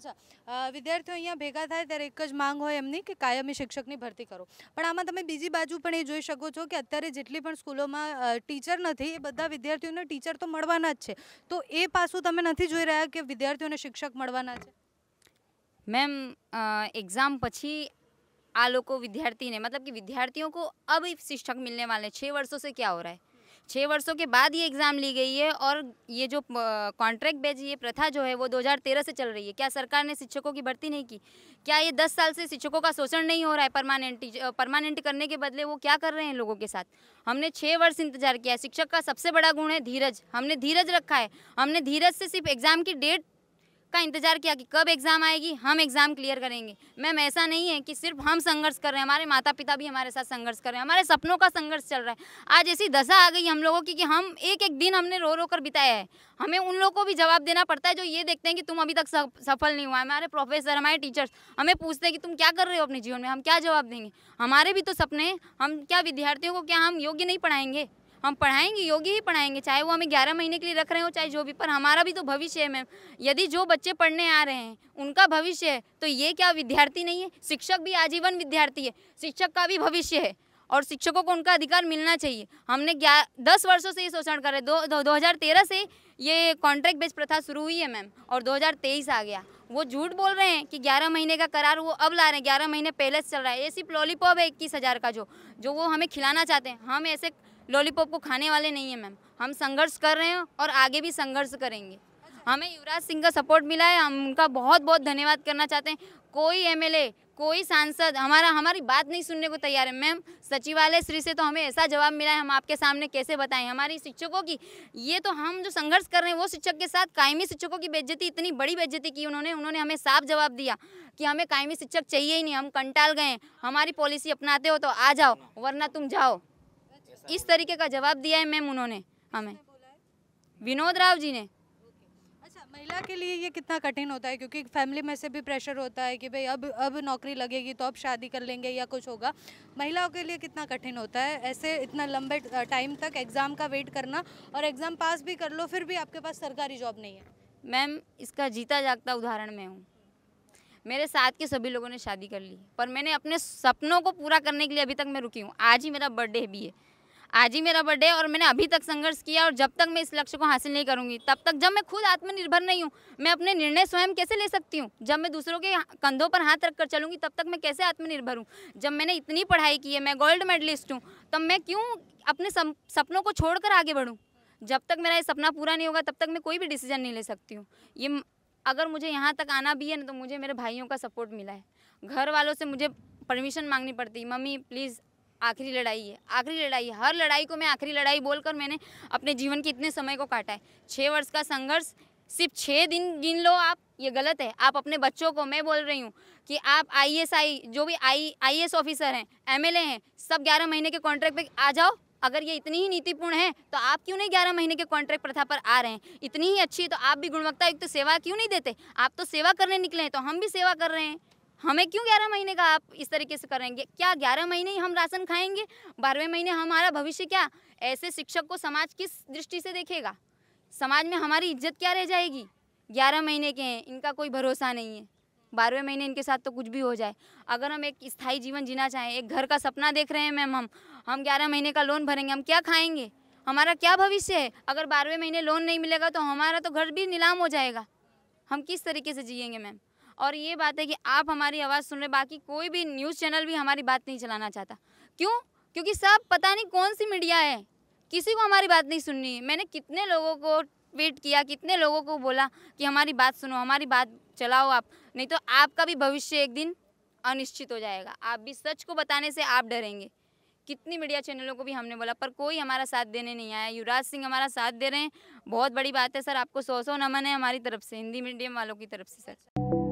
अच्छा विद्यार्थियों यहां ભેગા થાય ત્યારે એક જ માંગ હોય એમની કે કાયમી શિક્ષક ની ભરતી કરો પણ આમાં તમે બીજી બાજુ પણ એ જોઈ શકો છો કે અત્યારે જેટલી પણ સ્કૂલોમાં ટીચર નથી એ બધા વિદ્યાર્થીઓને ટીચર તો મળવાના જ છે તો એ પાસું તમે નથી જોઈ રહ્યા કે વિદ્યાર્થીઓને શિક્ષક મળવાના છે મેમ एग्जाम પછી આ લોકો વિદ્યાર્થીને મતલબ કે વિદ્યાર્થીઓ કો અભિ શિક્ષક मिलने वाले 6 વર્ષો સે શું ઓરા હે छः वर्षों के बाद ये एग्ज़ाम ली गई है और ये जो कॉन्ट्रैक्ट बेच ये प्रथा जो है वो 2013 से चल रही है क्या सरकार ने शिक्षकों की भर्ती नहीं की क्या ये 10 साल से शिक्षकों का शोषण नहीं हो रहा है परमानेंट परमानेंट करने के बदले वो क्या कर रहे हैं लोगों के साथ हमने छः वर्ष इंतजार किया शिक्षक का सबसे बड़ा गुण है धीरज हमने धीरज रखा है हमने धीरज से सिर्फ एग्ज़ाम की डेट का इंतजार किया कि कब एग्ज़ाम आएगी हम एग्ज़ाम क्लियर करेंगे मैम ऐसा नहीं है कि सिर्फ हम संघर्ष कर रहे हैं हमारे माता पिता भी हमारे साथ संघर्ष कर रहे हैं हमारे सपनों का संघर्ष चल रहा है आज ऐसी दशा आ गई हम लोगों की कि हम एक एक दिन हमने रो रो कर बिताया है हमें उन लोगों को भी जवाब देना पड़ता है जो ये देखते हैं कि तुम अभी तक सफल नहीं हुआ हमारे प्रोफेसर हमारे टीचर्स हमें पूछते हैं कि तुम क्या कर रहे हो अपने जीवन में हम क्या जवाब देंगे हमारे भी तो सपने हम क्या विद्यार्थियों को क्या हम योग्य नहीं पढ़ाएंगे हम पढ़ाएंगे योगी ही पढ़ाएंगे चाहे वो हमें ग्यारह महीने के लिए रख रहे हो चाहे जो भी पर हमारा भी तो भविष्य है मैम यदि जो बच्चे पढ़ने आ रहे हैं उनका भविष्य है तो ये क्या विद्यार्थी नहीं है शिक्षक भी आजीवन विद्यार्थी है शिक्षक का भी भविष्य है और शिक्षकों को उनका अधिकार मिलना चाहिए हमने ग्यार दस वर्षों से ये शोषण कर रहे दो दो हज़ार तेरह से ये कॉन्ट्रैक्ट बेस्ड प्रथा शुरू हुई है मैम और दो आ गया वो झूठ बोल रहे हैं कि 11 महीने का करार वो अब ला रहे हैं 11 महीने पहले से चल रहा है ये सिर्फ लॉलीपॉप है इक्कीस हज़ार का जो जो वो हमें खिलाना चाहते हैं हम ऐसे लॉलीपॉप को खाने वाले नहीं हैं मैम हम संघर्ष कर रहे हैं और आगे भी संघर्ष करेंगे हमें युवराज सिंह का सपोर्ट मिला है हम उनका बहुत बहुत धन्यवाद करना चाहते हैं कोई एमएलए कोई सांसद हमारा हमारी बात नहीं सुनने को तैयार है मैम सचिवालय श्री से तो हमें ऐसा जवाब मिला है हम आपके सामने कैसे बताएं हमारी शिक्षकों की ये तो हम जो संघर्ष कर रहे हैं वो शिक्षक के साथ कायमी शिक्षकों की बेज्जती इतनी बड़ी बेज्जती की उन्होंने उन्होंने हमें साफ जवाब दिया कि हमें कायमी शिक्षक चाहिए ही नहीं हम कंटाल गए हमारी पॉलिसी अपनाते हो तो आ जाओ वरना तुम जाओ इस तरीके का जवाब दिया है मैम उन्होंने हमें विनोद राव जी ने महिला के लिए ये कितना कठिन होता है क्योंकि फैमिली में से भी प्रेशर होता है कि भाई अब अब नौकरी लगेगी तो अब शादी कर लेंगे या कुछ होगा महिलाओं के लिए कितना कठिन होता है ऐसे इतना लंबे टाइम तक एग्ज़ाम का वेट करना और एग्ज़ाम पास भी कर लो फिर भी आपके पास सरकारी जॉब नहीं है मैम इसका जीता जागता उदाहरण मैं हूँ मेरे साथ के सभी लोगों ने शादी कर ली पर मैंने अपने सपनों को पूरा करने के लिए अभी तक मैं रुकी हूँ आज ही मेरा बर्थडे भी है आज ही मेरा बर्थडे और मैंने अभी तक संघर्ष किया और जब तक मैं इस लक्ष्य को हासिल नहीं करूँगी तब तक जब मैं खुद आत्मनिर्भर नहीं हूँ मैं अपने निर्णय स्वयं कैसे ले सकती हूँ जब मैं दूसरों के कंधों पर हाथ रखकर चलूंगी तब तक मैं कैसे आत्मनिर्भर हूँ जब मैंने इतनी पढ़ाई की है मैं गोल्ड मेडलिस्ट हूँ तब मैं क्यों अपने सपनों को छोड़कर आगे बढ़ूँ जब तक मेरा ये सपना पूरा नहीं होगा तब तक मैं कोई भी डिसीजन नहीं ले सकती हूँ ये अगर मुझे यहाँ तक आना भी है ना तो मुझे मेरे भाइयों का सपोर्ट मिला है घर वालों से मुझे परमिशन मांगनी पड़ती मम्मी प्लीज़ आखिरी लड़ाई है आखिरी लड़ाई है हर लड़ाई को मैं आखिरी लड़ाई बोलकर मैंने अपने जीवन के इतने समय को काटा है छः वर्ष का संघर्ष सिर्फ छः दिन गिन लो आप ये गलत है आप अपने बच्चों को मैं बोल रही हूँ कि आप आईएसआई जो भी आई आईएएस ऑफिसर हैं एमएलए हैं सब ग्यारह महीने के कॉन्ट्रैक्ट पे आ जाओ अगर ये इतनी ही नीतिपूर्ण है तो आप क्यों नहीं ग्यारह महीने के कॉन्ट्रैक्ट प्रथा पर आ रहे हैं इतनी ही अच्छी है तो आप भी गुणवत्ता युक्त तो सेवा क्यों नहीं देते आप तो सेवा करने निकले हैं तो हम भी सेवा कर रहे हैं हमें क्यों ग्यारह महीने का आप इस तरीके से करेंगे क्या ग्यारह महीने ही हम राशन खाएंगे बारहवें महीने हमारा भविष्य क्या ऐसे शिक्षक को समाज किस दृष्टि से देखेगा समाज में हमारी इज्जत क्या रह जाएगी ग्यारह महीने के हैं इनका कोई भरोसा नहीं है बारहवें महीने इनके साथ तो कुछ भी हो जाए अगर हम एक स्थायी जीवन जीना चाहें एक घर का सपना देख रहे हैं मैम हम हम ग्यारह महीने का लोन भरेंगे हम क्या खाएंगे हमारा क्या भविष्य है अगर बारहवें महीने लोन नहीं मिलेगा तो हमारा तो घर भी नीलाम हो जाएगा हम किस तरीके से जियेंगे मैम और ये बात है कि आप हमारी आवाज़ सुन रहे बाकी कोई भी न्यूज़ चैनल भी हमारी बात नहीं चलाना चाहता क्यों क्योंकि सब पता नहीं कौन सी मीडिया है किसी को हमारी बात नहीं सुननी है मैंने कितने लोगों को ट्वीट किया कितने लोगों को बोला कि हमारी बात सुनो हमारी बात चलाओ आप नहीं तो आपका भी भविष्य एक दिन अनिश्चित हो जाएगा आप भी सच को बताने से आप डरेंगे कितनी मीडिया चैनलों को भी हमने बोला पर कोई हमारा साथ देने नहीं आया युवराज सिंह हमारा साथ दे रहे हैं बहुत बड़ी बात है सर आपको सौ सौ नमन है हमारी तरफ से हिंदी मीडियम वालों की तरफ से सर